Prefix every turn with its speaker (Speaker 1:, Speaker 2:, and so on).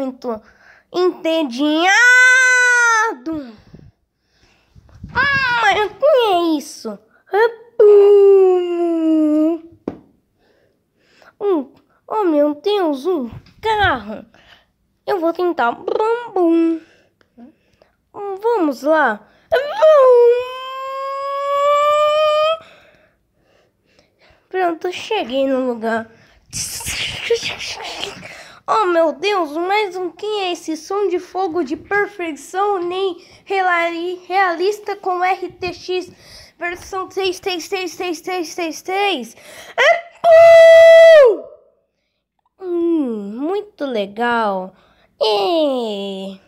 Speaker 1: muito entediado. Ah, mas o que é isso? É um, oh, oh meu Deus, um carro. Eu vou tentar. Bum, bum. Vamos lá. Pronto, cheguei no lugar. Oh meu Deus, mais um quem é esse som de fogo de perfeição nem realista com RTX versão 6666666. É Hum, muito legal. É.